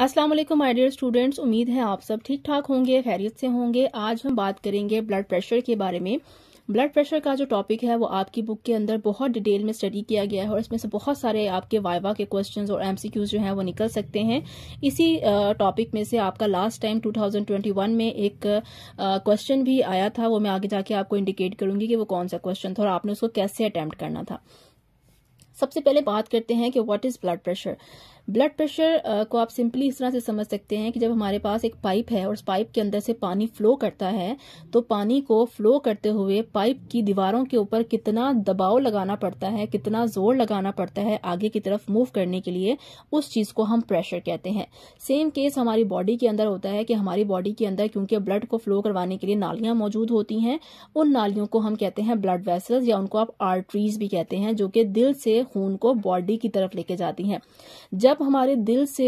अस्सलाम वालेकुम my dear students उम्मीद है आप सब ठीक ठाक होंगे खैरियत से होंगे आज हम बात करेंगे ब्लड प्रेशर के बारे में ब्लड प्रेशर का जो टॉपिक है वो आपकी बुक के अंदर बहुत डिटेल में स्टडी किया गया है और इसमें से बहुत सारे आपके वाइवा के क्वेश्चन और एमसीक्यूज जो हैं वो निकल सकते हैं इसी टॉपिक में से आपका लास्ट टाइम 2021 में एक क्वेश्चन भी आया था वो मैं आगे जाके आपको इंडिकेट करूंगी कि वो कौन सा क्वेश्चन था और आपने उसको कैसे अटैम्प्ट करना था सबसे पहले बात करते हैं कि what is blood pressure blood pressure uh, को आप सिंपली इस तरह से समझ सकते हैं कि जब हमारे पास एक पाइप है और उस पाइप के अंदर से पानी फ्लो करता है तो पानी को फ्लो करते हुए पाइप की दीवारों के ऊपर कितना दबाव लगाना पड़ता है कितना जोर लगाना पड़ता है आगे की तरफ मूव करने के लिए उस चीज़ को हम प्रेशर कहते हैं सेम केस हमारी बॉडी के अंदर होता है कि हमारी बॉडी के अंदर क्योंकि ब्लड को फ्लो करवाने के लिए नालियां मौजूद होती हैं उन नालियों को हम कहते हैं ब्लड वेसल्स या उनको आप आर्टरीज भी कहते हैं जो कि दिल से खून को बॉडी की तरफ लेके जाती हैं जब जब हमारे दिल से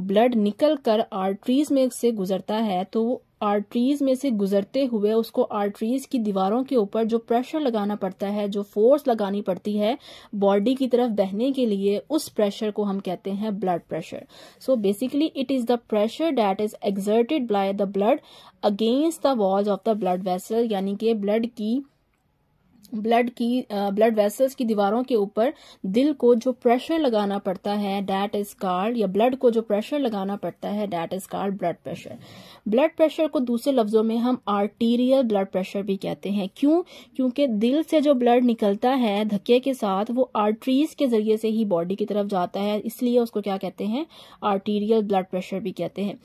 ब्लड निकल कर आर्टरीज में से गुजरता है तो वो आर्टरीज में से गुजरते हुए उसको आर्टरीज की दीवारों के ऊपर जो प्रेशर लगाना पड़ता है जो फोर्स लगानी पड़ती है बॉडी की तरफ बहने के लिए उस प्रेशर को हम कहते हैं blood pressure so basically it is the pressure that is exerted by the blood against the walls of the blood vessel यानी कि ब्लड की ब्लड की ब्लड uh, वेसल्स की दीवारों के ऊपर दिल को जो प्रेशर लगाना पड़ता है डैट इज कार्ड या ब्लड को जो प्रेशर लगाना पड़ता है that is called blood pressure blood pressure को दूसरे लफ्जों में हम आर्टीरियल ब्लड प्रेशर भी कहते हैं क्यों क्योंकि दिल से जो ब्लड निकलता है धक्के के साथ वो आर्टरीज के जरिए से ही बॉडी की तरफ जाता है इसलिए उसको क्या कहते हैं आर्टीरियल ब्लड प्रेशर भी कहते हैं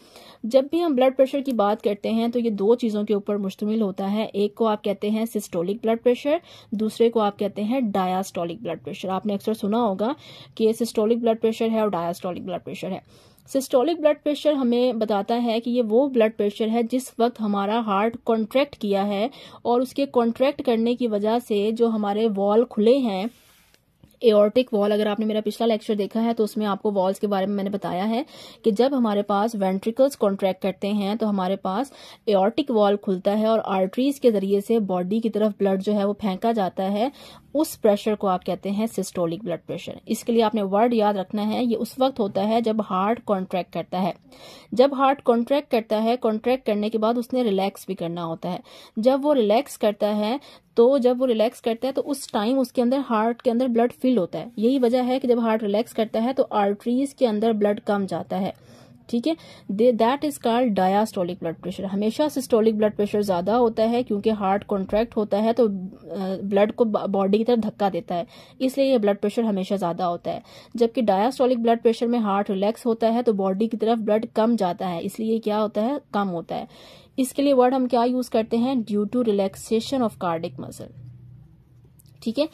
जब भी हम ब्लड प्रेशर की बात करते हैं तो ये दो चीज़ों के ऊपर मुश्तमिल होता है एक को आप कहते हैं सिस्टोलिक ब्लड प्रेशर दूसरे को आप कहते हैं डायास्टोलिक ब्लड प्रेशर आपने अक्सर सुना होगा कि सिस्टोलिक ब्लड प्रेशर है और डायास्टोलिक ब्लड प्रेशर है सिस्टोलिक ब्लड प्रेशर हमें बताता है कि ये वो ब्लड प्रेशर है जिस वक्त हमारा हार्ट कॉन्ट्रैक्ट किया है और उसके कॉन्ट्रैक्ट करने की वजह से जो हमारे वॉल खुले हैं एयरटिक वॉल अगर आपने मेरा पिछला लेक्चर देखा है तो उसमें आपको वॉल्स के बारे में मैंने बताया है कि जब हमारे पास वेंट्रिकल्स कॉन्ट्रैक्ट करते हैं तो हमारे पास एयरटिक वॉल खुलता है और आर्टरीज के जरिए से बॉडी की तरफ ब्लड जो है वो फेंका जाता है उस प्रेशर को आप कहते हैं सिस्टोलिक ब्लड प्रेशर इसके लिए आपने वर्ड याद रखना है ये उस वक्त होता है जब हार्ट कॉन्ट्रैक्ट करता है जब हार्ट कॉन्ट्रैक्ट करता है कॉन्ट्रैक्ट करने के बाद उसने रिलैक्स भी करना होता है जब वो रिलैक्स करता है तो जब वो रिलैक्स करता है तो उस टाइम उसके अंदर हार्ट के अंदर ब्लड फिल होता है यही वजह है कि जब हार्ट रिलैक्स करता है तो आर्टरीज के अंदर ब्लड कम जाता है ठीक है दे that is called diastolic blood pressure हमेशा सिस्टोलिक ब्लड प्रेशर ज़्यादा होता है क्योंकि हार्ट कॉन्ट्रैक्ट होता है तो ब्लड को बॉडी की तरफ धक्का देता है इसलिए यह ब्लड प्रेशर हमेशा ज़्यादा होता है जबकि डायास्टोलिक ब्लड प्रेशर में हार्ट रिलैक्स होता है तो बॉडी की तरफ ब्लड कम जाता है इसलिए क्या होता है कम होता है इसके लिए वर्ड हम क्या यूज़ करते हैं due to relaxation of cardiac muscle ठीक है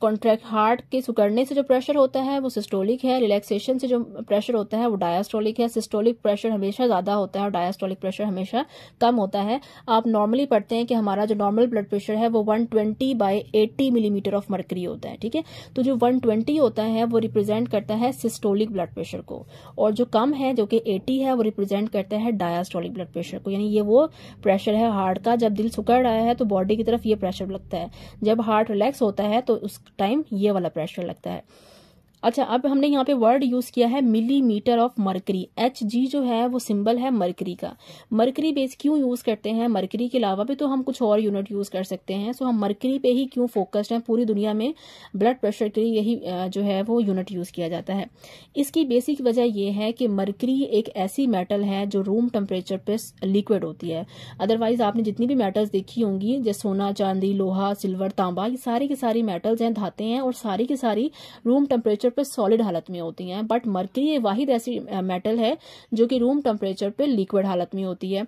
कॉन्ट्रैक्ट हार्ट के सुकड़ने से जो प्रेशर होता है वो सिस्टोलिक है रिलैक्सेशन से जो प्रेशर होता है वो डायास्टोलिक है सिस्टोलिक प्रेशर हमेशा ज़्यादा होता है और डायास्टोलिक प्रेशर हमेशा कम होता है आप नॉर्मली पढ़ते हैं कि हमारा जो नॉर्मल ब्लड प्रेशर है वो 120 twenty by eighty millimetre of mercury होता है ठीक है तो जो वन होता है वो रिप्रेजेंट करता है सिस्टोलिक ब्लड प्रेशर को और जो कम है जो कि एटी है वो रिप्रेजेंट करता है डायास्टोलिक ब्लड प्रेशर को यानी ये वो प्रेशर है हार्ट का जब दिल सुकड़ रहा है तो बॉडी की तरफ ये प्रेशर लगता है जब हार्ट रिलैक्स होता है तो उसका टाइम ये वाला प्रेशर लगता है अच्छा अब हमने यहाँ पे वर्ड यूज किया है millimetre of mercury H G जो है वो सिंबल है मरकरी का मरकरी बेस क्यों यूज करते हैं मरकरी के अलावा भी तो हम कुछ और यूनिट यूज कर सकते हैं सो हम मरकरी पे ही क्यों फोकस्ड हैं पूरी दुनिया में ब्लड प्रेशर के लिए यही जो है वो यूनिट यूज किया जाता है इसकी बेसिक वजह यह है कि मरकरी एक ऐसी मेटल है जो रूम टेम्परेचर पे लिक्विड होती है अदरवाइज आपने जितनी भी मेटल्स देखी होंगी जैसे सोना चांदी लोहा सिल्वर तांबा ये सारी की सारी मेटल्स हैं धाते हैं और सारी की सारी रूम टेम्परेचर टेम्परेचर पे सॉलिड हालत में होती हैं बट मरकरी ये वाहिद ऐसी मेटल है जो कि रूम टेम्परेचर पे लिक्विड हालत में होती है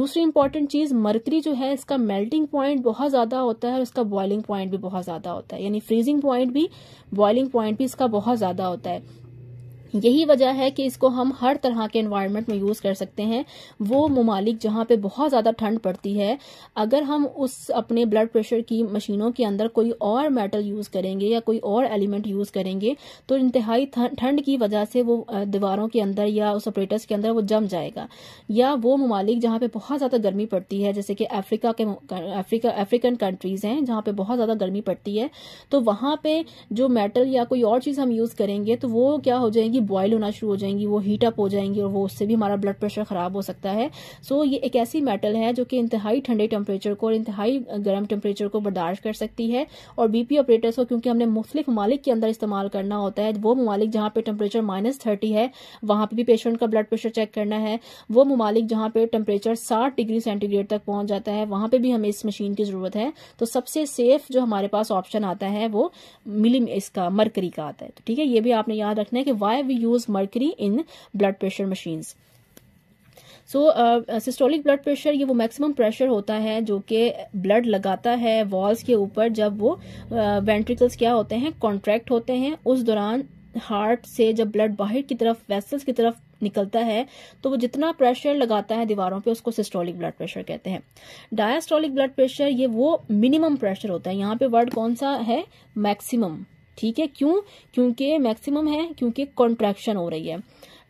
दूसरी इंपॉर्टेंट चीज़ मरकरी जो है इसका मेल्टिंग पॉइंट बहुत ज़्यादा होता है और इसका बॉइलिंग पॉइंट भी बहुत ज़्यादा होता है यानी फ्रीजिंग पॉइंट भी बॉइलिंग पॉइंट भी इसका बहुत ज़्यादा होता है यही वजह है कि इसको हम हर तरह के एनवायरनमेंट में यूज़ कर सकते हैं वो ममालिक जहां पे बहुत ज़्यादा ठंड पड़ती है अगर हम उस अपने ब्लड प्रेशर की मशीनों के अंदर कोई और मेटल यूज़ करेंगे या कोई और एलिमेंट यूज़ करेंगे तो इंतहाई ठंड की वजह से वो दीवारों के अंदर या उस ऑपरेटर्स के अंदर वो जम जाएगा या वो ममालिक जहां पर बहुत ज़्यादा गर्मी पड़ती है जैसे कि अफ्रीका के अफ्रीका अफ्रीकन कंट्रीज़ हैं जहां पर बहुत ज़्यादा गर्मी पड़ती है तो वहां पर जो मेटल या कोई और चीज़ हम यूज़ करेंगे तो वो क्या हो जाएगी जाएंगी बॉयल होना शुरू हो जाएंगी वो हीट अप हो जाएंगी और वो उससे भी हमारा ब्लड प्रेशर खराब हो सकता है सो so, ये एक ऐसी मेटल है जो कि इंतहाई ठंडे टेम्परेचर को और इंतहाई गर्म टेम्परेचर को बर्दाश्त कर सकती है और बीपी ऑपरेटर्स को क्योंकि हमने मुख्तलिफ ममालिक के अंदर इस्तेमाल करना होता है वो ममालिक जहां पर टेम्परेचर माइनस थर्टी है वहां पर भी पेशेंट का ब्लड प्रेशर चेक करना है वो ममालिक जहां पर टेम्परेचर साठ डिग्री सेंटीग्रेड तक पहुंच जाता है वहां पर भी हमें इस मशीन की जरूरत है तो सबसे सेफ जो हमारे पास ऑप्शन आता है वो मिली इसका मरकरी का आता है तो ठीक है ये भी आपने याद रखना है कि why we use mercury in blood pressure machines. So systolic blood pressure ये वो मैक्सिमम प्रेशर होता है जो कि ब्लड लगाता है वॉल्स के ऊपर जब वो वेंट्रिकल्स uh, क्या होते हैं कॉन्ट्रैक्ट होते हैं उस दौरान हार्ट से जब ब्लड बाहर की तरफ वेसल्स की तरफ निकलता है तो वो जितना प्रेशर लगाता है दीवारों पे उसको सिस्टोलिक ब्लड प्रेशर कहते हैं डायस्टोलिक ब्लड प्रेशर ये वो मिनिमम प्रेशर होता है यहाँ पे वर्ड कौन सा है मैक्सिमम ठीक है क्यों क्योंकि मैक्सिमम है क्योंकि कॉन्ट्रैक्शन हो रही है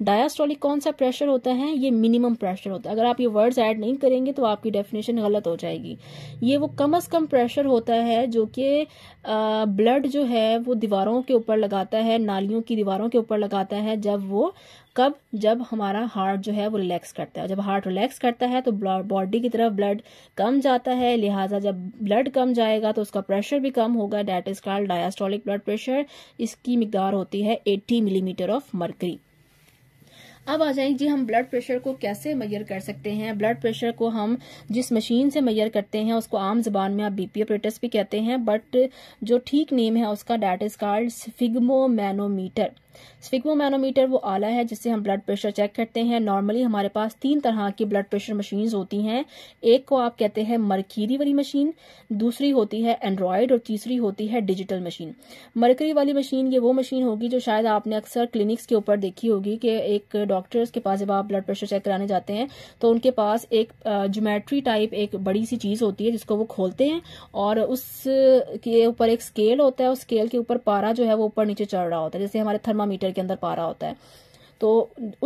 डायास्टोलिक कौन सा प्रेशर होता है ये मिनिमम प्रेशर होता है अगर आप ये वर्ड्स ऐड नहीं करेंगे तो आपकी डेफिनेशन गलत हो जाएगी ये वो कम अज कम प्रेशर होता है जो कि ब्लड जो है वो दीवारों के ऊपर लगाता है नालियों की दीवारों के ऊपर लगाता है जब वो कब जब हमारा हार्ट जो है वो रिलैक्स करता है जब हार्ट रिलैक्स करता है तो बॉडी की तरफ ब्लड कम जाता है लिहाजा जब ब्लड कम जाएगा तो उसका प्रेशर भी कम होगा that is called diastolic blood pressure इसकी मिकदार होती है 80 मिलीमीटर ऑफ मरकरी अब आ जाए जी हम ब्लड प्रेशर को कैसे मैयर कर सकते हैं ब्लड प्रेशर को हम जिस मशीन से मैयर करते हैं उसको आम जबान में आप बीपी ऑपरेटर्स भी कहते हैं बट जो ठीक नेम है उसका that is called sphygmomanometer manometer वो आला है जिससे हम ब्लड प्रेशर चेक करते हैं नॉर्मली हमारे पास तीन तरह की ब्लड प्रेशर मशीन होती हैं एक को आप कहते हैं मरखीरी वाली मशीन दूसरी होती है एंड्रॉयड और तीसरी होती है डिजिटल मशीन मरकरी वाली मशीन ये वो मशीन होगी जो शायद आपने अक्सर क्लिनिक्स के ऊपर देखी होगी कि एक डॉक्टर्स के पास जब आप ब्लड प्रेशर चेक कराने जाते हैं तो उनके पास एक ज्योमेट्री टाइप एक बड़ी सी चीज़ होती है जिसको वो खोलते हैं और उस के ऊपर एक स्केल होता है उस स्केल के ऊपर पारा जो है वो ऊपर नीचे चढ़ रहा होता है जैसे हमारे थर्मामीटर के अंदर पारा होता है तो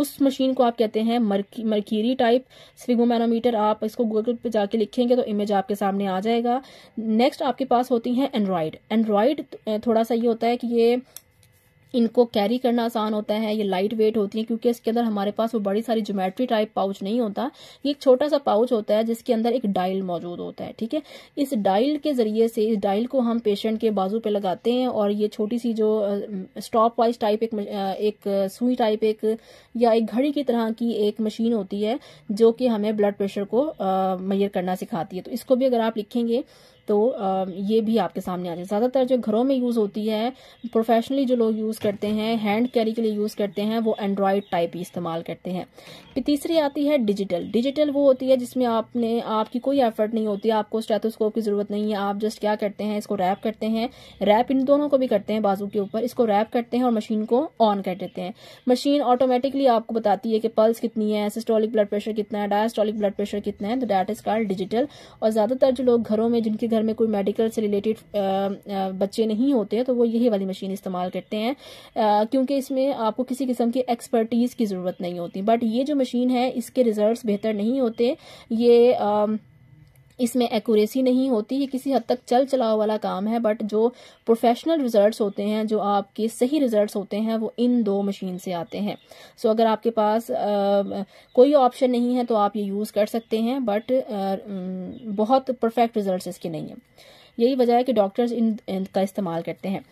उस मशीन को आप कहते हैं मरकीरी टाइप स्विगोमैनोमीटर आप इसको गूगल पे जाके लिखेंगे तो इमेज आपके सामने आ जाएगा नेक्स्ट आपके पास होती है एंड्रॉयड एंड्रॉयड थोड़ा सा ये होता है कि ये इनको कैरी करना आसान होता है ये लाइट वेट होती है क्योंकि इसके अंदर हमारे पास वो बड़ी सारी ज्योमेट्री टाइप पाउच नहीं होता ये एक छोटा सा पाउच होता है जिसके अंदर एक डायल मौजूद होता है ठीक है इस डायल के जरिए से इस डायल को हम पेशेंट के बाजू पे लगाते हैं और ये छोटी सी जो स्टॉप वाइज टाइप एक एक सुई टाइप एक या एक घड़ी की तरह की एक मशीन होती है जो कि हमें ब्लड प्रेशर को मैयर करना सिखाती है तो इसको भी अगर आप लिखेंगे तो ये भी आपके सामने आ जाए ज़्यादातर जो घरों में यूज़ होती है प्रोफेशनली जो लोग यूज़ करते हैं हैंड कैरी के लिए यूज़ करते हैं वो एंड्रॉयड टाइप ही इस्तेमाल करते हैं फिर तीसरी आती है डिजिटल डिजिटल वो होती है जिसमें आपने आपकी कोई एफर्ट नहीं होती आपको स्टेथोस्कोप की ज़रूरत नहीं है आप जस्ट क्या करते हैं इसको रैप करते हैं रैप इन दोनों को भी करते हैं बाजू के ऊपर इसको रैप करते हैं और मशीन को ऑन कर देते हैं मशीन ऑटोमेटिकली आपको बताती है कि पल्स कितनी है सिस्टोलिक ब्लड प्रेशर कितना है डायस्टोलिक ब्लड प्रेशर कितना है तो डैट इज कार्ड डिजिटल और ज़्यादातर जो लोग घरों में जिनके घर में कोई मेडिकल से रिलेटेड बच्चे नहीं होते तो वो यही वाली मशीन इस्तेमाल करते हैं क्योंकि इसमें आपको किसी किस्म की एक्सपर्टीज़ की ज़रूरत नहीं होती बट ये जो मशीन है इसके रिजल्ट बेहतर नहीं होते ये इसमें एक्यूरेसी नहीं होती ये किसी हद तक चल चलाओ वाला काम है बट जो प्रोफेशनल रिजल्ट्स होते हैं जो आपके सही रिजल्ट्स होते हैं वो इन दो मशीन से आते हैं सो so, अगर आपके पास आ, कोई ऑप्शन नहीं है तो आप ये यूज़ कर सकते हैं बट आ, बहुत परफेक्ट रिजल्ट इसके नहीं है यही वजह है कि डॉक्टर्स इन, इन का इस्तेमाल करते हैं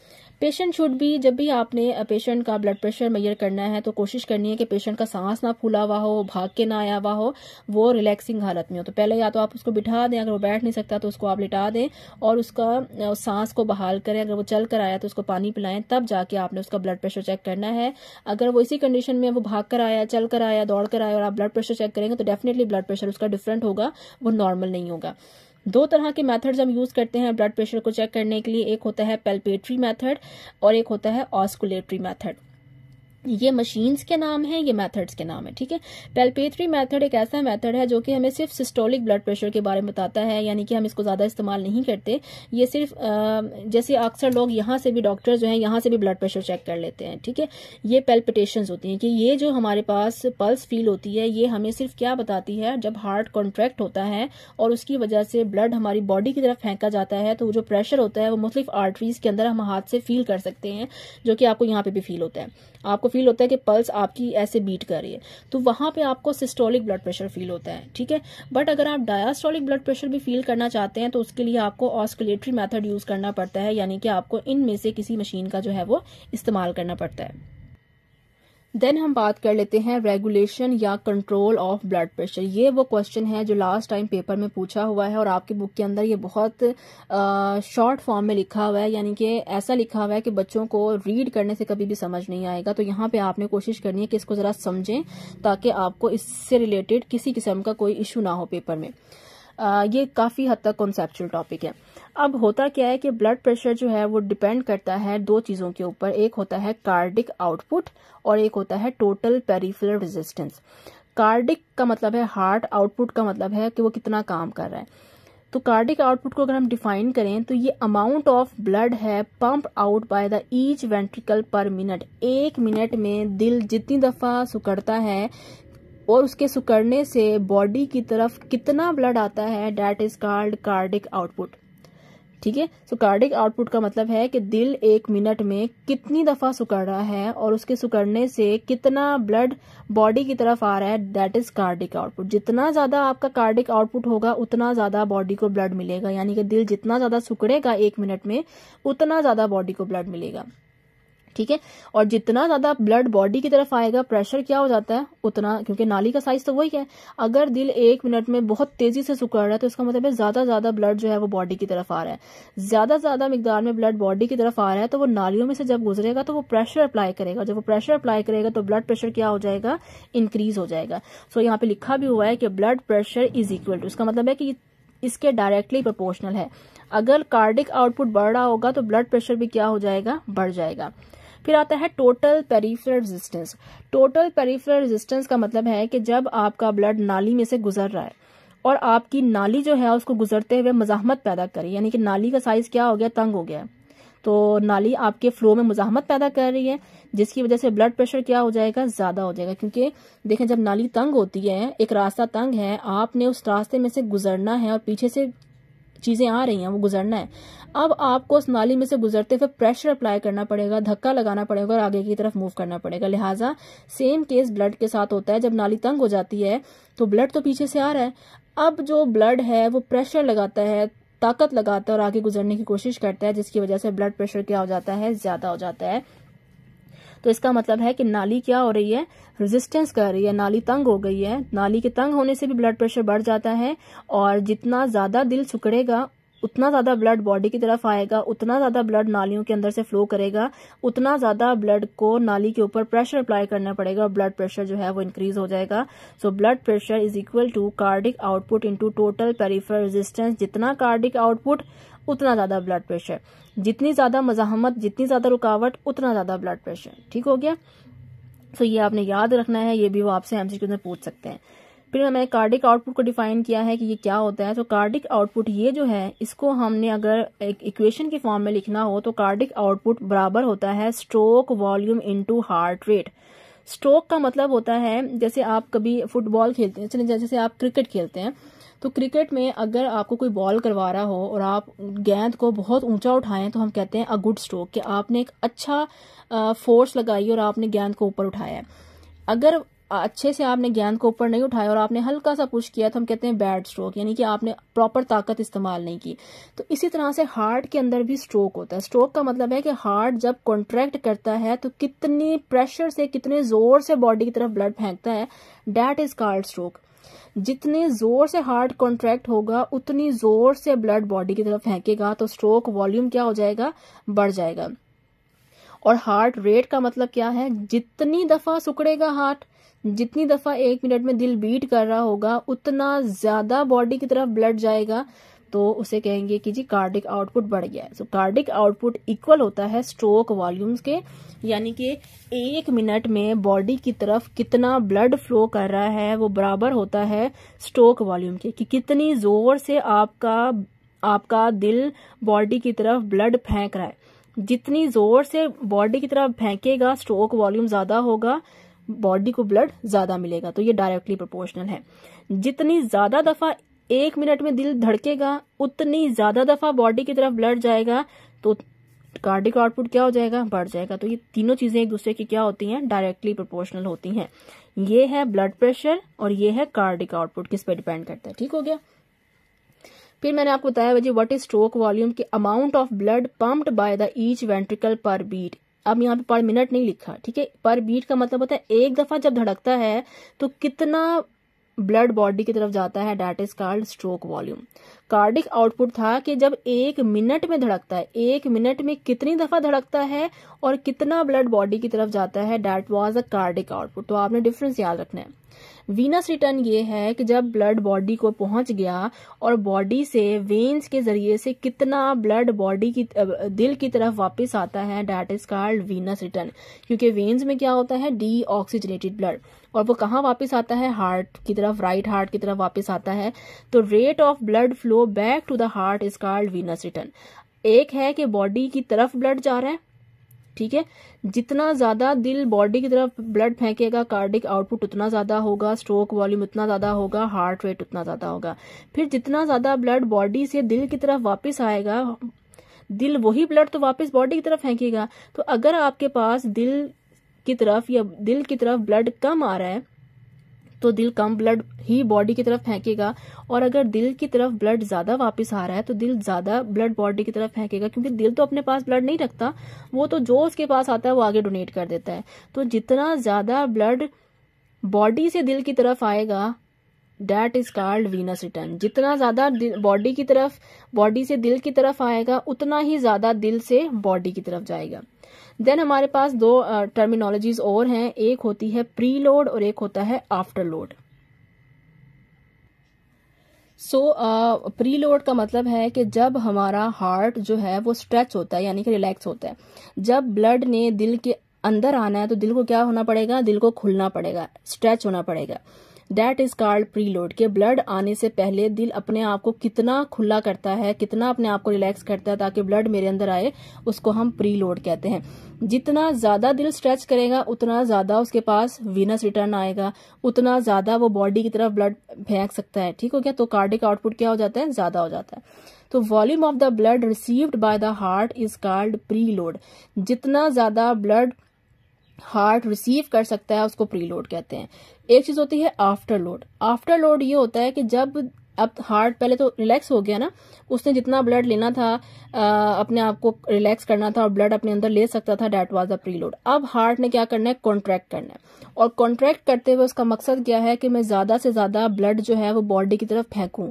पेशेंट शुड भी जब भी आपने पेशेंट का ब्लड प्रेशर मैयर करना है तो कोशिश करनी है कि पेशेंट का सांस ना फूला हुआ हो भाग के ना आया हुआ हो वो रिलैक्सिंग हालत में हो तो पहले या तो आप उसको बिठा दें अगर वो बैठ नहीं सकता तो उसको आप लिटा दें और उसका सांस को बहाल करें अगर वो चल कर आया तो उसको पानी पिलाएं तब जाके आपने उसका ब्लड प्रेशर चेक करना है अगर वो इसी कंडीशन में वो भाग कर आया चल कर आया दौड़ कर आया और आप ब्लड प्रेशर चेक करेंगे तो डेफिनेटली ब्लड प्रेशर उसका डिफरेंट होगा वो नॉर्मल नहीं होगा दो तरह के मेथड्स हम यूज़ करते हैं ब्लड प्रेशर को चेक करने के लिए एक होता है पेल्पेट्री मेथड और एक होता है ऑस्कुलेटरी मेथड ये मशीन्स के नाम है ये मेथड्स के नाम है ठीक है पेल्पेट्री मेथड एक ऐसा मेथड है जो कि हमें सिर्फ सिस्टोलिक ब्लड प्रेशर के बारे में बताता है यानी कि हम इसको ज़्यादा इस्तेमाल नहीं करते ये सिर्फ आ, जैसे अक्सर लोग यहां से भी डॉक्टर्स जो हैं यहां से भी ब्लड प्रेशर चेक कर लेते हैं ठीक है ये पेल्पिटेशन होती हैं कि ये जो हमारे पास पल्स फील होती है ये हमें सिर्फ क्या बताती है जब हार्ट कॉन्ट्रैक्ट होता है और उसकी वजह से ब्लड हमारी बॉडी की तरफ फेंका जाता है तो जो प्रेशर होता है वो मुख्तलिफ आर्टरीज के अंदर हम हाथ से फील कर सकते हैं जो कि आपको यहाँ पे भी फील होता है आपको फील होता है कि पल्स आपकी ऐसे बीट कर रही है तो वहां पे आपको सिस्टोलिक ब्लड प्रेशर फील होता है ठीक है बट अगर आप डायास्टोलिक ब्लड प्रेशर भी फील करना चाहते हैं तो उसके लिए आपको ऑस्कुलेटरी मैथड यूज़ करना पड़ता है यानी कि आपको इनमें से किसी मशीन का जो है वो इस्तेमाल करना पड़ता है देन हम बात कर लेते हैं रेगुलेशन या कंट्रोल ऑफ ब्लड प्रेशर ये वो क्वेश्चन है जो लास्ट टाइम पेपर में पूछा हुआ है और आपकी बुक के अंदर ये बहुत शॉर्ट फॉर्म में लिखा हुआ है यानी कि ऐसा लिखा हुआ है कि बच्चों को रीड करने से कभी भी समझ नहीं आएगा तो यहाँ पे आपने कोशिश करनी है कि इसको ज़रा समझें ताकि आपको इससे रिलेटेड किसी किस्म का कोई इशू ना हो पेपर में आ, ये काफ़ी हद तक कॉन्सेप्चुअल टॉपिक है अब होता क्या है कि ब्लड प्रेशर जो है वो डिपेंड करता है दो चीज़ों के ऊपर एक होता है कार्डिक आउटपुट और एक होता है टोटल पेरीफिल रेजिस्टेंस कार्डिक का मतलब है हार्ट आउटपुट का मतलब है कि वो कितना काम कर रहा है तो कार्डिक आउटपुट को अगर हम डिफाइन करें तो ये अमाउंट ऑफ ब्लड है pump out by the each ventricle per minute एक मिनट में दिल जितनी दफ़ा सुकड़ता है और उसके सुकड़ने से बॉडी की तरफ कितना ब्लड आता है that is called cardiac output ठीक है सो कार्डिक आउटपुट का मतलब है कि दिल एक मिनट में कितनी दफा सुकड़ रहा है और उसके सुकड़ने से कितना ब्लड बॉडी की तरफ आ रहा है दैट इज कार्डिक आउटपुट जितना ज्यादा आपका कार्डिक आउटपुट होगा उतना ज्यादा बॉडी को ब्लड मिलेगा यानी कि दिल जितना ज्यादा सुकड़ेगा एक मिनट में उतना ज्यादा बॉडी को ब्लड मिलेगा ठीक है और जितना ज़्यादा ब्लड बॉडी की तरफ आएगा प्रेशर क्या हो जाता है उतना क्योंकि नाली का साइज तो वही है अगर दिल एक मिनट में बहुत तेज़ी से सुकड़ रहा है तो इसका मतलब है ज़्यादा ज़्यादा ब्लड जो है वो बॉडी की तरफ आ रहा है ज़्यादा ज़्यादा मिकदार में ब्लड बॉडी की तरफ आ रहा है तो वो नालियों में से जब गुजरेगा तो वो प्रेशर अप्लाई करेगा जब वो प्रेशर अप्लाई करेगा तो ब्लड प्रेशर क्या हो जाएगा इंक्रीज हो जाएगा सो यहाँ पे लिखा भी हुआ है कि blood pressure is equal to इसका मतलब है कि इसके डायरेक्टली प्रोपोर्शनल है अगर कार्डिक आउटपुट बढ़ रहा होगा तो ब्लड प्रेशर भी क्या हो जाएगा बढ़ जाएगा फिर आता है total peripheral resistance total peripheral resistance का मतलब है कि जब आपका ब्लड नाली में से गुजर रहा है और आपकी नाली जो है उसको गुजरते हुए मजाहमत पैदा करे यानी कि नाली का साइज क्या हो गया तंग हो गया तो नाली आपके फ्लो में मुजाहमत पैदा कर रही है जिसकी वजह से ब्लड प्रेशर क्या हो जाएगा ज़्यादा हो जाएगा क्योंकि देखें जब नाली तंग होती है एक रास्ता तंग है आपने उस रास्ते में से गुजरना है और पीछे से चीज़ें आ रही हैं वो गुजरना है अब आपको उस नाली में से गुजरते हुए प्रेशर अप्लाई करना पड़ेगा धक्का लगाना पड़ेगा और आगे की तरफ मूव करना पड़ेगा लिहाजा सेम केस ब्लड के साथ होता है जब नाली तंग हो जाती है तो ब्लड तो पीछे से आ रहा है अब जो ब्लड है वो प्रेशर लगाता है ताकत लगाता है और आगे गुजरने की कोशिश करता है जिसकी वजह से ब्लड प्रेशर क्या हो जाता है ज़्यादा हो जाता है तो इसका मतलब है कि नाली क्या हो रही है रेजिस्टेंस कर रही है नाली तंग हो गई है नाली के तंग होने से भी ब्लड प्रेशर बढ़ जाता है और जितना ज़्यादा दिल सुकड़ेगा उतना ज़्यादा ब्लड बॉडी की तरफ आएगा उतना ज़्यादा ब्लड नालियों के अंदर से फ्लो करेगा उतना ज़्यादा ब्लड को नाली के ऊपर प्रेशर अप्लाई करना पड़ेगा और ब्लड प्रेशर जो है वो इंक्रीज हो जाएगा so blood pressure is equal to cardiac output into total peripheral resistance जितना कार्डिक आउटपुट उतना ज़्यादा ब्लड प्रेशर जितनी ज़्यादा मजामत जितनी ज़्यादा रुकावट उतना ज़्यादा ब्लड प्रेशर ठीक हो गया सो तो ये आपने याद रखना है ये भी वो आपसे एमसीक्यू में पूछ सकते हैं फिर हमें कार्डिक आउटपुट को डिफाइन किया है कि ये क्या होता है तो कार्डिक आउटपुट ये जो है इसको हमने अगर एक इक्वेशन के फॉर्म में लिखना हो तो कार्डिक आउटपुट बराबर होता है stroke volume into heart rate stroke का मतलब होता है जैसे आप कभी फुटबॉल खेलते हैं जैसे आप क्रिकेट खेलते हैं तो क्रिकेट में अगर आपको कोई बॉल करवा रहा हो और आप गेंद को बहुत ऊंचा उठाएं तो हम कहते हैं अ गुड स्ट्रोक कि आपने एक अच्छा फोर्स लगाई और आपने गेंद को ऊपर उठाया है अगर अच्छे से आपने गेंद को ऊपर नहीं उठाया और आपने हल्का सा पुश किया तो हम कहते हैं बैड स्ट्रोक यानी कि आपने प्रॉपर ताकत इस्तेमाल नहीं की तो इसी तरह से हार्ट के अंदर भी स्ट्रोक होता है स्ट्रोक का मतलब है कि हार्ट जब कॉन्ट्रैक्ट करता है तो कितनी प्रेशर से कितने जोर से बॉडी की तरफ ब्लड फेंकता है डैट इज कार्ड स्ट्रोक जितने जोर से हार्ट कॉन्ट्रैक्ट होगा उतनी जोर से ब्लड बॉडी की तरफ फेंकेगा तो स्ट्रोक वॉल्यूम क्या हो जाएगा बढ़ जाएगा और हार्ट रेट का मतलब क्या है जितनी दफा सुकड़ेगा हार्ट जितनी दफा एक मिनट में दिल बीट कर रहा होगा उतना ज्यादा बॉडी की तरफ ब्लड जाएगा तो उसे कहेंगे कि जी कार्डिक आउटपुट बढ़ गया है सो कार्डिक आउटपुट इक्वल होता है स्ट्रोक वॉल्यूम्स के यानी कि एक मिनट में बॉडी की तरफ कितना ब्लड फ्लो कर रहा है वो बराबर होता है स्ट्रोक वॉल्यूम के कि कितनी जोर से आपका आपका दिल बॉडी की तरफ ब्लड फेंक रहा है जितनी जोर से बॉडी की तरफ फेंकेगा स्ट्रोक वॉल्यूम ज़्यादा होगा बॉडी को ब्लड ज़्यादा मिलेगा तो ये डायरेक्टली प्रोपोर्शनल है जितनी ज़्यादा दफ़ा एक मिनट में दिल धड़केगा उतनी ज़्यादा दफ़ा बॉडी की तरफ ब्लड जाएगा तो कार्डिक आउटपुट क्या हो जाएगा बढ़ जाएगा तो ये तीनों चीजें एक दूसरे की क्या होती हैं डायरेक्टली प्रोपोर्शनल होती हैं ये है ब्लड प्रेशर और ये है कार्डिक आउटपुट किस पे डिपेंड करता है ठीक हो गया फिर मैंने आपको बताया भाई व्हाट इज स्ट्रोक वॉल्यूम की amount of blood pumped by the each ventricle per beat अब यहाँ पे पर मिनट नहीं लिखा ठीक है पर बीट का मतलब होता है एक दफा जब धड़कता है तो कितना ब्लड बॉडी की तरफ जाता है that is called stroke volume cardiac output था कि जब एक मिनट में धड़कता है एक मिनट में कितनी दफा धड़कता है और कितना ब्लड बॉडी की तरफ जाता है that was a cardiac output तो आपने डिफरेंस याद रखना है वीनस रिटर्न ये है कि जब ब्लड बॉडी को पहुंच गया और बॉडी से वेन्स के जरिए से कितना ब्लड बॉडी की दिल की तरफ वापस आता है that is called venous return क्योंकि वेन्स में क्या होता है डी ऑक्सीजनेटेड ब्लड और वो कहाँ वापस आता है हार्ट की तरफ राइट हार्ट की तरफ वापस आता है तो rate of blood flow back to the heart is called venous return एक है कि बॉडी की तरफ ब्लड जा रहा है ठीक है जितना ज़्यादा दिल बॉडी की तरफ ब्लड फेंकेगा कार्डिक आउटपुट उतना ज़्यादा होगा स्ट्रोक वॉल्यूम उतना ज़्यादा होगा हार्ट रेट उतना ज़्यादा होगा फिर जितना ज़्यादा ब्लड बॉडी से दिल की तरफ वापस आएगा दिल वही ब्लड तो वापस बॉडी की तरफ फेंकेगा तो अगर आपके पास दिल की तरफ या दिल की तरफ ब्लड कम आ रहा है तो दिल कम ब्लड ही बॉडी की तरफ फेंकेगा और अगर दिल की तरफ ब्लड ज्यादा वापस आ रहा है तो दिल ज्यादा ब्लड बॉडी की तरफ फेंकेगा क्योंकि दिल तो अपने पास ब्लड नहीं रखता वो तो जो उसके पास आता है वो आगे डोनेट कर देता है तो जितना ज्यादा ब्लड बॉडी से दिल की तरफ आएगा that is called venous return जितना ज्यादा बॉडी की तरफ बॉडी से दिल की तरफ आएगा उतना ही ज्यादा दिल से बॉडी की तरफ जाएगा देन हमारे पास दो टर्मिनोलॉजीज uh, और हैं एक होती है प्री लोड और एक होता है afterload so preload का मतलब है कि जब हमारा हार्ट जो है वो स्ट्रेच होता है यानी कि रिलैक्स होता है जब ब्लड ने दिल के अंदर आना है तो दिल को क्या होना पड़ेगा दिल को खुलना पड़ेगा स्ट्रेच होना पड़ेगा दैट इज कार्ड प्रीलोड के ब्लड आने से पहले दिल अपने आप को कितना खुला करता है कितना अपने आप को रिलैक्स करता है ताकि ब्लड मेरे अंदर आए उसको हम प्रीलोड कहते हैं जितना ज्यादा दिल स्ट्रेच करेगा उतना ज्यादा उसके पास वीनस रिटर्न आएगा उतना ज्यादा वो बॉडी की तरफ ब्लड फेंक सकता है ठीक हो गया तो कार्डिक आउटपुट क्या हो जाता है ज्यादा हो जाता है तो volume of the blood received by the heart is called preload जितना ज्यादा ब्लड हार्ट रिसीव कर सकता है उसको प्रीलोड कहते हैं एक चीज होती है आफ्टर लोड आफ्टर लोड ये होता है कि जब अब हार्ट पहले तो रिलैक्स हो गया ना उसने जितना ब्लड लेना था आ, अपने आप को रिलैक्स करना था और ब्लड अपने अंदर ले सकता था डेट वाज अ प्रीलोड अब हार्ट ने क्या करना है कॉन्ट्रैक्ट करना है और कॉन्ट्रैक्ट करते हुए उसका मकसद क्या है कि मैं ज़्यादा से ज़्यादा ब्लड जो है वो बॉडी की तरफ फेंकू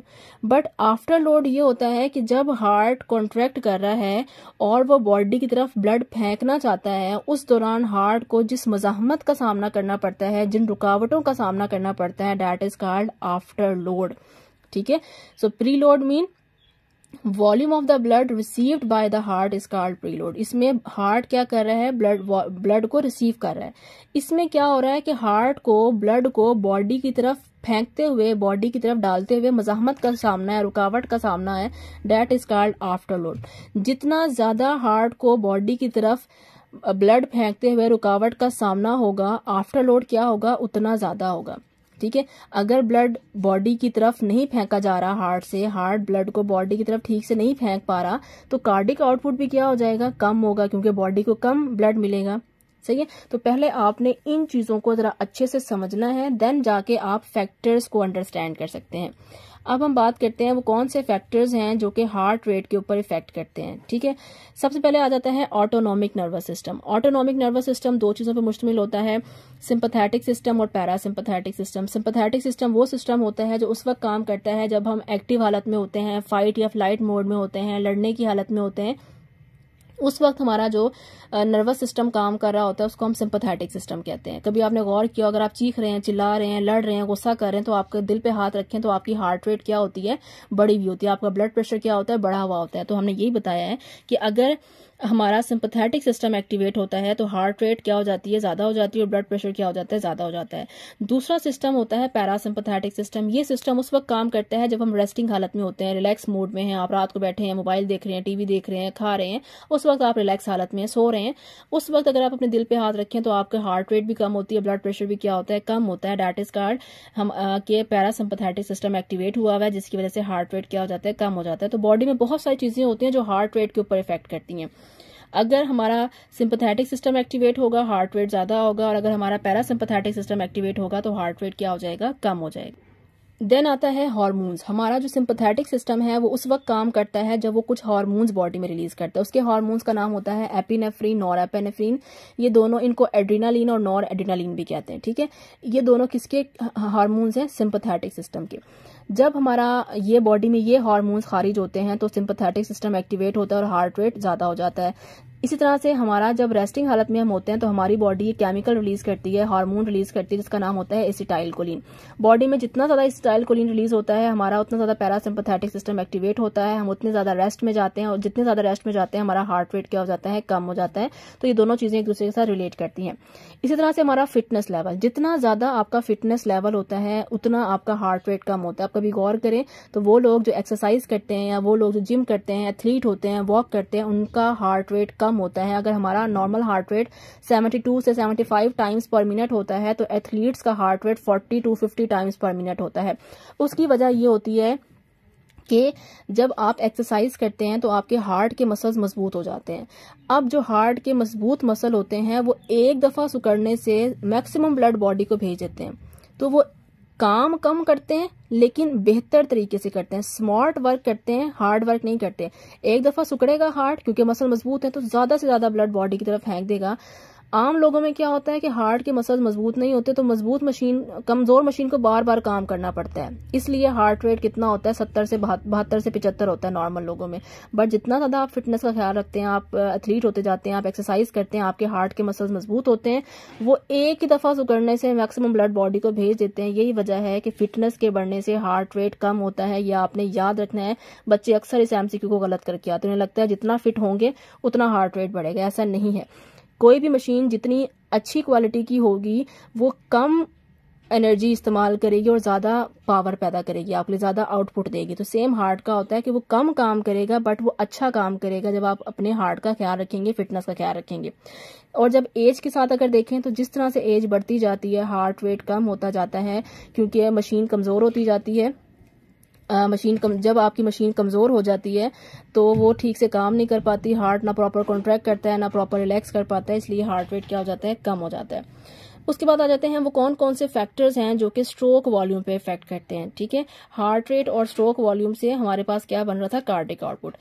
बट आफ्टर लोड ये होता है कि जब हार्ट कॉन्ट्रैक्ट कर रहा है और वो बॉडी की तरफ ब्लड फेंकना चाहता है उस दौरान हार्ट को जिस मजाहमत का सामना करना पड़ता है जिन रुकावटों का सामना करना पड़ता है that is called afterload ठीक है so preload mean volume of the blood received by the heart is called preload इसमें हार्ट क्या कर रहा है ब्लड ब्लड को रिसीव कर रहा है इसमें क्या हो रहा है कि हार्ट को ब्लड को बॉडी की तरफ फेंकते हुए बॉडी की तरफ डालते हुए मजामत का सामना है रुकावट का सामना है that is called afterload जितना ज्यादा हार्ट को बॉडी की तरफ ब्लड uh, फेंकते हुए रुकावट का सामना होगा आफ्टर लोड क्या होगा उतना ज्यादा होगा ठीक है अगर ब्लड बॉडी की तरफ नहीं फेंका जा रहा हार्ट से हार्ट ब्लड को बॉडी की तरफ ठीक से नहीं फेंक पा रहा तो कार्डिक आउटपुट भी क्या हो जाएगा कम होगा क्योंकि बॉडी को कम ब्लड मिलेगा सही है तो पहले आपने इन चीजों को जरा अच्छे से समझना है देन जाके आप फैक्टर्स को अंडरस्टैंड कर सकते हैं अब हम बात करते हैं वो कौन से फैक्टर्स हैं जो कि हार्ट रेट के ऊपर इफेक्ट करते हैं ठीक है सबसे पहले आ जाता है autonomic nervous system autonomic nervous system दो चीज़ों पर मुश्तमिल होता है सिंपथेटिक सिस्टम और पैरासिम्पथेटिक सिस्टम सिंपथेटिक सिस्टम वो सिस्टम होता है जो उस वक्त काम करता है जब हम एक्टिव हालत में होते हैं फाइट या फ्लाइट मोड में होते हैं लड़ने की हालत में होते हैं उस वक्त हमारा जो नर्वस सिस्टम काम कर रहा होता है उसको हम सिंपथेटिक सिस्टम कहते हैं कभी आपने गौर किया अगर आप चीख रहे हैं चिल्ला रहे हैं लड़ रहे हैं गुस्सा कर रहे हैं तो आपके दिल पे हाथ रखें तो आपकी हार्ट रेट क्या होती है बड़ी भी होती है आपका ब्लड प्रेशर क्या होता है बढ़ा हुआ होता है तो हमने यही बताया है कि अगर हमारा सिंपथेटिक सिस्टम एक्टिवेट होता है तो हार्ट रेट क्या हो जाती है ज़्यादा हो जाती है और ब्लड प्रेशर क्या हो जाता है ज़्यादा हो जाता है दूसरा सिस्टम होता है पैरासिम्पथेटिक सिस्टम ये सिस्टम उस वक्त काम करता है जब हम रेस्टिंग हालत में होते हैं रिलैक्स मूड में हैं आप रात को बैठे हैं मोबाइल देख रहे हैं टीवी देख रहे हैं खा रहे हैं उस वक्त आप रिलैक्स हालत में सो रहे हैं उस वक्त अगर आप अपने दिल पर हाथ रखें तो आपका हार्ट रेट भी कम होती है ब्लड प्रेशर भी क्या होता है कम होता है डैट इज कार्ड हम के पैरासिम्पथेटिक सिस्टम एक्टिवेट हुआ हुआ है जिसकी वजह से हार्ट रेट क्या हो जाता है कम हो जाता है तो बॉडी में बहुत सारी चीज़ें होती हैं जो हार्ट रेट के ऊपर इफेक्ट करती हैं अगर हमारा सिंपथेटिक सिस्टम एक्टिवेट होगा हार्ट रेट ज़्यादा होगा और अगर हमारा पैरासिम्पथेटिक सिस्टम एक्टिवेट होगा तो हार्ट रेट क्या हो जाएगा कम हो जाएगा देन आता है हार्मोन्स हमारा जो सिंपथेटिक सिस्टम है वो उस वक्त काम करता है जब वो कुछ हार्मोन्स बॉडी में रिलीज करता है उसके हार्मोन्स का नाम होता है एपिनेफ्रीन नॉर एपेनेफ्रीन ये दोनों इनको एड्रीनालिन और नॉर एड्रीनालिन भी कहते हैं ठीक है ये दोनों किसके हार्मोन्स हैं सिंपथेटिक सिस्टम के जब हमारा ये बॉडी में ये हार्मोन्स खारिज होते हैं तो सिंपथेटिक सिस्टम एक्टिवेट होता है और हार्ट रेट ज़्यादा हो जाता है इसी तरह से हमारा जब रेस्टिंग हालत में हम होते हैं तो हमारी बॉडी ये केमिकल रिलीज करती है हार्मोन रिलीज करती है जिसका नाम होता है एसिटाइल कोलिन बॉडी में जितना ज्यादा एसिटाइल कोलिन रिलीज होता है हमारा उतना ज्यादा पैरासिम्पथेटिक सिस्टम एक्टिवेट होता है हम उतने ज्यादा रेस्ट में जाते हैं और जितने ज्यादा रेस्ट में जाते हैं हमारा हार्ट रेट क्या हो जाता है कम हो जाता है तो ये दोनों चीजें एक दूसरे के साथ रिलेट करती हैं इसी तरह से हमारा फिटनेस लेवल जितना ज्यादा आपका फिटनेस लेवल होता है उतना आपका हार्ट रेट कम होता है आप कभी गौर करें तो वो लोग जो एक्सरसाइज करते हैं या वो लोग जो जिम करते हैं एथलीट होते हैं वॉक करते हैं उनका हार्ट रेट कम कम होता है अगर हमारा नॉर्मल हार्ट रेट 72 से 75 टाइम्स पर मिनट होता है तो एथलीट्स का heart rate 40 to 50 times per minute होता है उसकी वजह ये होती है कि जब आप एक्सरसाइज करते हैं तो आपके हार्ट के मसल्स मजबूत हो जाते हैं अब जो हार्ट के मजबूत मसल होते हैं वो एक दफ़ा सुकड़ने से मैक्सिमम ब्लड बॉडी को भेज देते हैं तो वो काम कम करते हैं लेकिन बेहतर तरीके से करते हैं स्मार्ट वर्क करते हैं हार्ड वर्क नहीं करते एक दफ़ा सुकड़ेगा हार्ट क्योंकि मसल मजबूत है तो ज़्यादा से ज़्यादा ब्लड बॉडी की तरफ फेंक देगा आम लोगों में क्या होता है कि हार्ट के मसल मजबूत नहीं होते तो मजबूत मशीन कमजोर मशीन को बार बार काम करना पड़ता है इसलिए हार्ट रेट कितना होता है सत्तर से बहत्तर से पिचहत्तर होता है नॉर्मल लोगों में बट जितना ज्यादा आप फिटनेस का ख्याल रखते हैं आप एथलीट होते जाते हैं आप एक्सरसाइज करते हैं आपके हार्ट के मसल मजबूत होते हैं वो एक ही दफा सुगड़ने से मैक्सिमम ब्लड बॉडी को भेज देते हैं यही वजह है कि फिटनेस के बढ़ने से हार्ट रेट कम होता है या आपने याद रखना है बच्चे अक्सर इस एमसीक्यू को गलत करके आते उन्हें लगता है जितना फिट होंगे उतना हार्ट रेट बढ़ेगा ऐसा नहीं है कोई भी मशीन जितनी अच्छी क्वालिटी की होगी वो कम एनर्जी इस्तेमाल करेगी और ज़्यादा पावर पैदा करेगी आपके लिए ज़्यादा आउटपुट देगी तो सेम हार्ट का होता है कि वो कम काम करेगा बट वो अच्छा काम करेगा जब आप अपने हार्ट का ख्याल रखेंगे फिटनेस का ख्याल रखेंगे और जब एज के साथ अगर देखें तो जिस तरह से एज बढ़ती जाती है हार्ट रेट कम होता जाता है क्योंकि मशीन कमज़ोर होती जाती है मशीन कम जब आपकी मशीन कमज़ोर हो जाती है तो वो ठीक से काम नहीं कर पाती हार्ट ना प्रॉपर कॉन्ट्रैक्ट करता है ना प्रॉपर रिलैक्स कर पाता है इसलिए हार्ट रेट क्या हो जाता है कम हो जाता है उसके बाद आ जाते हैं वो कौन कौन से फैक्टर्स हैं जो कि स्ट्रोक वॉल्यूम पे इफेक्ट करते हैं ठीक है हार्ट रेट और स्ट्रोक वॉल्यूम से हमारे पास क्या बन रहा था कार्डिक आउटपुट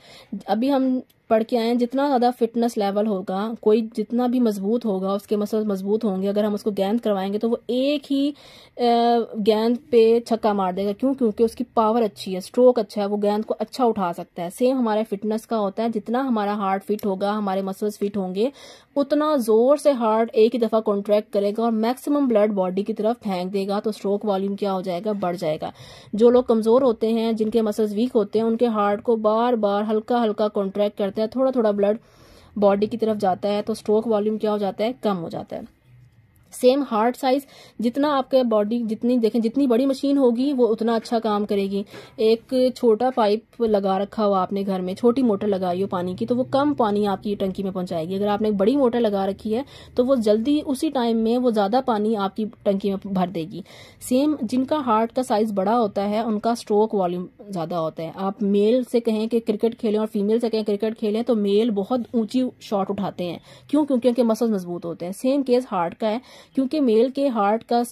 अभी हम पढ़ के आए जितना ज़्यादा फिटनेस लेवल होगा कोई जितना भी मजबूत होगा उसके मसल मजबूत होंगे अगर हम उसको गेंद करवाएंगे तो वो एक ही गेंद पे छक्का मार देगा क्यों क्योंकि उसकी पावर अच्छी है स्ट्रोक अच्छा है वो गेंद को अच्छा उठा सकता है सेम हमारे फिटनेस का होता है जितना हमारा हार्ट फिट होगा हमारे मसल्स फिट होंगे उतना जोर से हार्ट एक ही दफ़ा कॉन्ट्रैक्ट करेगा और मैक्सिमम ब्लड बॉडी की तरफ फेंक देगा तो स्ट्रोक वॉल्यूम क्या हो जाएगा बढ़ जाएगा जो लोग कमज़ोर होते हैं जिनके मसल्स वीक होते हैं उनके हार्ट को बार बार हल्का हल्का कॉन्ट्रैक्ट कर करते हैं थोड़ा थोड़ा ब्लड बॉडी की तरफ जाता है तो स्ट्रोक वॉल्यूम क्या हो जाता है कम हो जाता है सेम हार्ट साइज जितना आपके बॉडी जितनी देखें जितनी बड़ी मशीन होगी वो उतना अच्छा काम करेगी एक छोटा पाइप लगा रखा हो आपने घर में छोटी मोटर लगाई हो पानी की तो वो कम पानी आपकी टंकी में पहुंचाएगी अगर आपने एक बड़ी मोटर लगा रखी है तो वो जल्दी उसी टाइम में वो ज़्यादा पानी आपकी टंकी में भर देगी सेम जिनका हार्ट का साइज बड़ा होता है उनका स्ट्रोक वॉल्यूम ज़्यादा होता है आप मेल से कहें कि क्रिकेट खेलें और फीमेल से कहें क्रिकेट खेलें तो मेल बहुत ऊंची शॉट उठाते हैं क्यों क्योंकि उनके मसल मजबूत होते हैं सेम केस हार्ट का है क्योंकि मेल के हार्ट का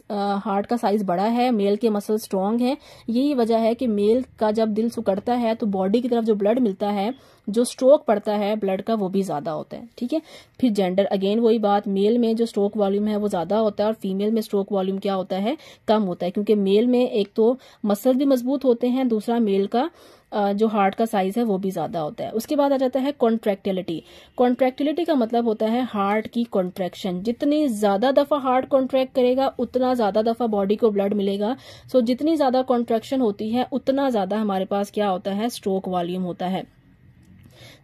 हार्ट का साइज बड़ा है मेल के मसल स्ट्रांग हैं यही वजह है कि मेल का जब दिल सुकड़ता है तो बॉडी की तरफ जो ब्लड मिलता है जो स्ट्रोक पड़ता है ब्लड का वो भी ज़्यादा होता है ठीक है फिर जेंडर अगेन वही बात मेल में जो स्ट्रोक वॉल्यूम है वो ज़्यादा होता है और फीमेल में स्ट्रोक वॉल्यूम क्या होता है कम होता है क्योंकि मेल में एक तो मसल भी मजबूत होते हैं दूसरा मेल का जो हार्ट का साइज है वो भी ज्यादा होता है उसके बाद आ जाता है कॉन्ट्रेक्टिलिटी कॉन्ट्रेक्टिलिटी का मतलब होता है हार्ट की कॉन्ट्रेक्शन जितनी ज्यादा दफा हार्ट कॉन्ट्रैक्ट करेगा उतना ज्यादा दफा बॉडी को ब्लड मिलेगा सो so, जितनी ज्यादा कॉन्ट्रेक्शन होती है उतना ज्यादा हमारे पास क्या होता है स्ट्रोक वॉल्यूम होता है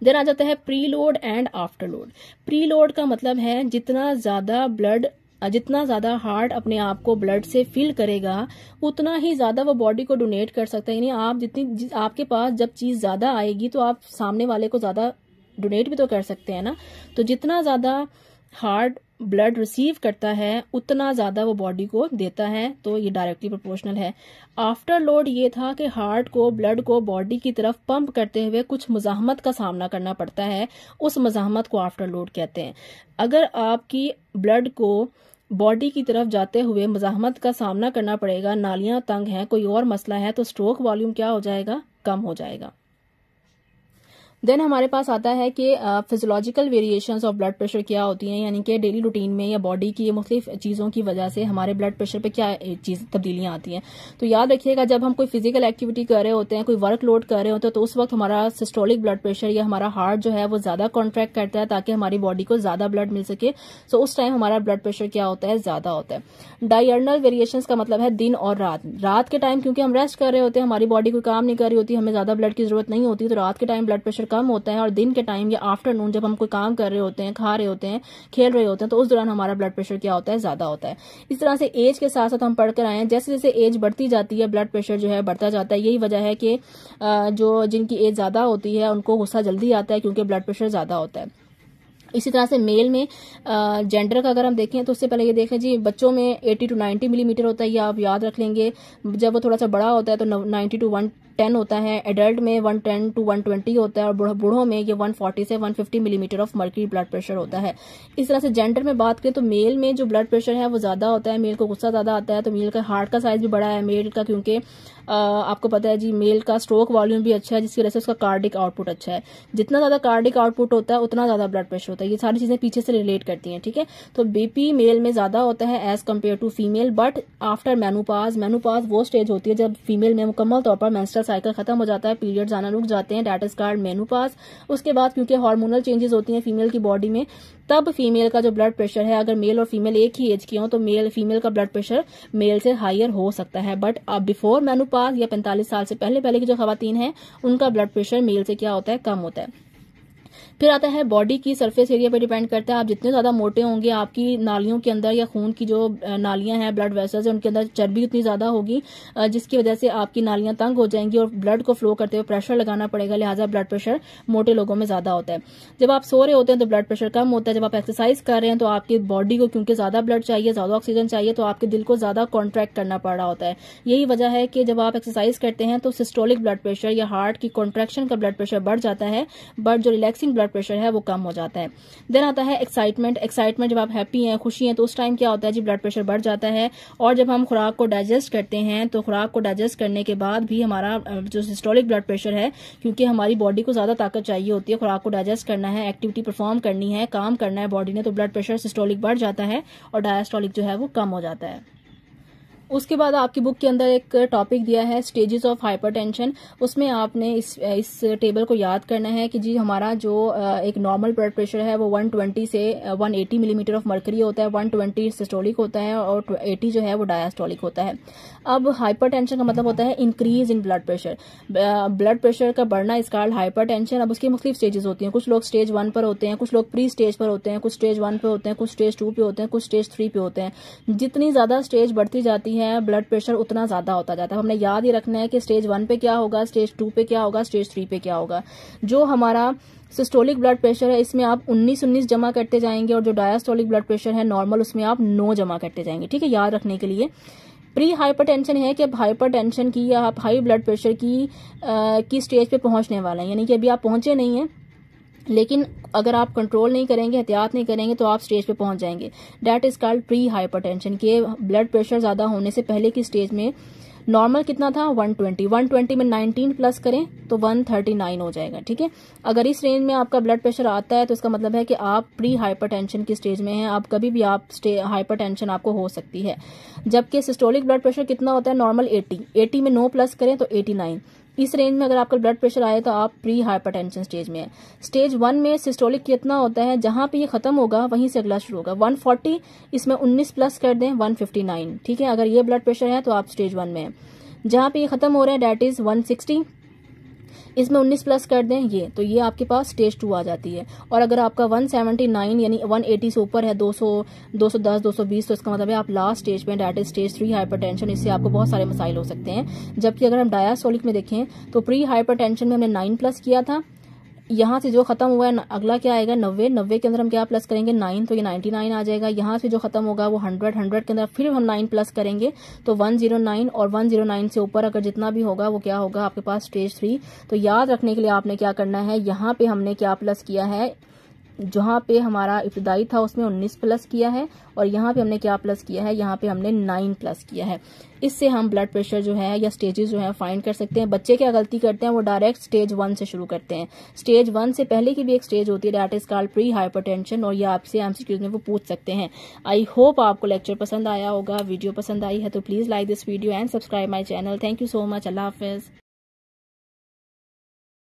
देन आ जाता है preload and afterload preload का मतलब है जितना ज्यादा ब्लड जितना ज़्यादा हार्ट अपने आप को ब्लड से फिल करेगा उतना ही ज़्यादा वो बॉडी को डोनेट कर सकता है यानी आप जितनी आपके पास जब चीज़ ज़्यादा आएगी तो आप सामने वाले को ज़्यादा डोनेट भी तो कर सकते हैं ना तो जितना ज़्यादा हार्ट ब्लड रिसीव करता है उतना ज़्यादा वो बॉडी को देता है तो ये डायरेक्टली प्रोपोर्शनल है आफ्टर लोड ये था कि हार्ट को ब्लड को बॉडी की तरफ पंप करते हुए कुछ मुजाहमत का सामना करना पड़ता है उस मुजाहमत को आफ्टर लोड कहते हैं अगर आपकी ब्लड को बॉडी की तरफ जाते हुए मुजाहमत का सामना करना पड़ेगा नालियां तंग हैं कोई और मसला है तो स्ट्रोक वॉल्यूम क्या हो जाएगा कम हो जाएगा देन हमारे पास आता है कि physiological variations of blood pressure क्या होती हैं यानी कि डेली रूटीन में या बॉडी की मुख्तलिफ चीज़ों की वजह से हमारे ब्लड प्रेशर पे क्या चीज़ तब्दीलियां आती हैं तो याद रखिएगा जब हम कोई फिजिकल एक्टिविटी कर रहे होते हैं कोई वर्क लोड कर रहे होते हैं तो उस वक्त हमारा सिस्टोलिक ब्लड प्रेशर या हमारा हार्ट जो है वो ज़्यादा कॉन्ट्रैक्ट करता है ताकि हमारी बॉडी को ज़्यादा ब्लड मिल सके सो उस टाइम हमारा ब्लड प्रेशर क्या होता है ज़्यादा होता है डायर्नल वेरिएशन का मतलब है दिन और रात रात के टाइम क्योंकि हम रेस्ट कर रहे होते हैं हमारी बॉडी कोई काम नहीं कर रही होती हमें ज़्यादा ब्लड की जरूरत नहीं होती तो रात के टाइम ब्लड प्रेशर कम होता है और दिन के टाइम या आफ्टरनून जब हम कोई काम कर रहे होते हैं खा रहे होते हैं खेल रहे होते हैं तो उस दौरान हमारा ब्लड प्रेशर क्या होता है ज्यादा होता है इस तरह से एज के साथ साथ हम पढ़कर आए हैं जैसे जैसे एज बढ़ती जाती है ब्लड प्रेशर जो है बढ़ता जाता है यही वजह है कि जो जिनकी एज ज्यादा होती है उनको गुस्सा जल्दी आता है क्योंकि ब्लड प्रेशर ज्यादा होता है इसी तरह से मेल में जेंडर का अगर हम देखें तो उससे पहले ये देखें जी बच्चों में 80 टू 90 मिलीमीटर होता है ये आप याद रख लेंगे जब वो थोड़ा सा बड़ा होता है तो 90 टू टेन होता है एडल्ट में one ten to one twenty होता है और बूढ़ों में ये वन फोर्टी से one fifty millimetre of mercury blood pressure होता है इस तरह से जेंडर में बात करें तो मेल में जो ब्लड प्रेशर है वो ज़्यादा होता है मेल को गुस्सा ज़्यादा आता है तो मेल का हार्ट का साइज भी बड़ा है मेल का क्योंकि आपको पता है जी मेल का स्ट्रोक वॉल्यूम भी अच्छा है जिसकी वजह से उसका कार्डिक आउटपुट अच्छा है जितना ज़्यादा कार्डिक आउटपुट होता है उतना ज़्यादा ब्लड प्रेशर होता है ये सारी चीज़ें पीछे से रिलेट करती हैं ठीक है तो बीपी मेल में ज़्यादा होता है age compared to female but after menopause menopause वो स्टेज होती है जब फीमेल में मुकम्मल तौर पर मैंस्ट्रल साइकिल खत्म हो जाता है पीरियड आना रुक जाते हैं डेट इज कार्ड मेनोपाज उसके बाद क्योंकि हार्मोनल चेंजेस होती हैं फीमेल की बॉडी में तब फीमेल का जो ब्लड प्रेशर है अगर मेल और फीमेल एक ही एज की हो तो मेल फीमेल का ब्लड प्रेशर मेल से हायर हो सकता है बट बिफोर मैनूपाज बाद या पैंतालीस साल से पहले पहले की जो खातन है उनका ब्लड प्रेशर मेल से क्या होता है कम होता है फिर आता है बॉडी की सरफेस एरिया पर डिपेंड करता है आप जितने ज़्यादा मोटे होंगे आपकी नालियों के अंदर या खून की जो नालियां हैं ब्लड वेसल्स है उनके अंदर चर्बी उतनी ज़्यादा होगी जिसकी वजह से आपकी नालियां तंग हो जाएंगी और ब्लड को फ्लो करते हुए प्रेशर लगाना पड़ेगा लिहाजा ब्लड प्रेशर मोटे लोगों में ज़्यादा होता है जब आप सो रहे होते हैं तो ब्लड प्रेशर कम होता है जब आप एक्सरसाइज कर रहे हैं तो आपकी बॉडी को क्योंकि ज़्यादा ब्लड चाहिए ज़्यादा ऑक्सीजन चाहिए तो आपके दिल को ज़्यादा कॉन्ट्रैक्ट करना पड़ रहा होता है यही वजह है कि जब आप एक्सरसाइज करते हैं तो सिस्टोलिक ब्लड प्रेशर या हार्ट की कॉन्ट्रेक्शन का ब्लड प्रेशर बढ़ जाता है बट जो रिलैक्सिंग ब्लड ब्लड प्रेशर है वो कम हो जाता है देन आता है एक्साइटमेंट एक्साइटमेंट जब आप हैप्पी हैं खुशी हैं तो उस टाइम क्या होता है जी ब्लड प्रेशर बढ़ जाता है और जब हम खुराक को डाइजेस्ट करते हैं तो खुराक को डाइजेस्ट करने के बाद भी हमारा जो सिस्टोलिक ब्लड प्रेशर है क्योंकि हमारी बॉडी को ज़्यादा ताकत चाहिए होती है खुराक को डाइजेस्ट करना है एक्टिविटी परफॉर्म करनी है काम करना है बॉडी ने तो ब्लड प्रेशर सिस्टोलिक बढ़ जाता है और डायस्टोलिक जो है वो कम हो जाता है उसके बाद आपकी बुक के अंदर एक टॉपिक दिया है स्टेजेस ऑफ हाइपरटेंशन उसमें आपने इस इस टेबल को याद करना है कि जी हमारा जो एक नॉर्मल ब्लड प्रेशर है वो 120 से 180 मिलीमीटर ऑफ मर्करी होता है 120 सिस्टोलिक होता है और 80 जो है वो डायस्टोलिक होता है अब हाइपरटेंशन का मतलब होता है increase in blood pressure blood pressure का बढ़ना इस कारण हाइपर अब उसकी मुख्तलिफ स्टेजेस होती हैं कुछ लोग स्टेज वन पर होते हैं कुछ लोग प्री स्टेज पर होते हैं कुछ स्टेज वन पर होते हैं कुछ स्टेज टू पे होते हैं कुछ स्टेज थ्री पे होते हैं जितनी ज़्यादा स्टेज बढ़ती जाती है ब्लड प्रेशर उतना ज़्यादा होता जाता है हमने याद ही रखना है कि स्टेज वन पे क्या होगा स्टेज टू पे क्या होगा स्टेज थ्री पे क्या होगा जो हमारा सिस्टोलिक ब्लड प्रेशर है इसमें आप उन्नीस उन्नीस जमा करते जाएंगे और जो डायास्टोलिक ब्लड प्रेशर है नॉर्मल उसमें आप नो जमा करते जाएंगे ठीक है याद रखने के लिए प्री हाइपरटेंशन है कि अब हाइपरटेंशन की या आप हाई ब्लड प्रेशर की आ, की स्टेज पे पहुंचने वाले हैं यानी कि अभी आप पहुंचे नहीं हैं लेकिन अगर आप कंट्रोल नहीं करेंगे एहतियात नहीं करेंगे तो आप स्टेज पे पहुंच जाएंगे that is called prehypertension के ब्लड प्रेशर ज्यादा होने से पहले की स्टेज में नॉर्मल कितना था 120 120 में 19 प्लस करें तो 139 हो जाएगा ठीक है अगर इस रेंज में आपका ब्लड प्रेशर आता है तो इसका मतलब है कि आप प्री हाइपरटेंशन की स्टेज में हैं आप कभी भी आप हाइपरटेंशन आपको हो सकती है जबकि सिस्टोलिक ब्लड प्रेशर कितना होता है नॉर्मल 80 80 में नो प्लस करें तो 89 इस रेंज में अगर आपका ब्लड प्रेशर आए तो आप प्री हाइपरटेंशन स्टेज में है स्टेज वन में सिस्टोलिक कितना होता है जहां पे ये खत्म होगा वहीं से अगला शुरू होगा 140 इसमें 19 प्लस कर दें 159 ठीक है अगर ये ब्लड प्रेशर है तो आप स्टेज वन में है जहां पे ये खत्म हो रहा है डेट इज 160 इसमें उन्नीस प्लस कर दें ये तो ये आपके पास स्टेज टू आ जाती है और अगर आपका वन सेवेंटी नाइन यानी वन एटी से ऊपर है दो सौ दो सौ दस दो सौ बीस तो इसका मतलब है आप लास्ट स्टेज में that is stage three hyper इससे आपको बहुत सारे मसाइल हो सकते हैं जबकि अगर हम डायासोलिक में देखें तो प्री हाइपर में हमने नाइन प्लस किया था यहाँ से जो खत्म हुआ है अगला क्या आएगा नब्बे नब्बे के अंदर हम क्या प्लस करेंगे नाइन तो ये नाइन्टी नाइन आ जाएगा यहाँ से जो खत्म होगा वो हंड्रेड हंड्रेड के अंदर फिर हम नाइन प्लस करेंगे तो वन जीरो नाइन और वन जीरो नाइन से ऊपर अगर जितना भी होगा वो क्या होगा आपके पास स्टेज थ्री तो याद रखने के लिए आपने क्या करना है यहाँ पे हमने क्या प्लस किया है जहाँ पे हमारा इब्तदाई था उसमें 19 प्लस किया है और यहाँ पे हमने क्या प्लस किया है यहाँ पे हमने 9 प्लस किया है इससे हम ब्लड प्रेशर जो है या स्टेजेस जो है फाइंड कर सकते हैं बच्चे क्या गलती करते हैं वो डायरेक्ट स्टेज वन से शुरू करते हैं स्टेज वन से पहले की भी एक स्टेज होती है that is called prehypertension और ये आपसे एमसीक्यूज में वो पूछ सकते हैं आई होप आपको लेक्चर पसंद आया होगा वीडियो पसंद आई है तो please like this video and subscribe my channel thank you so much अल्लाह हाफिज़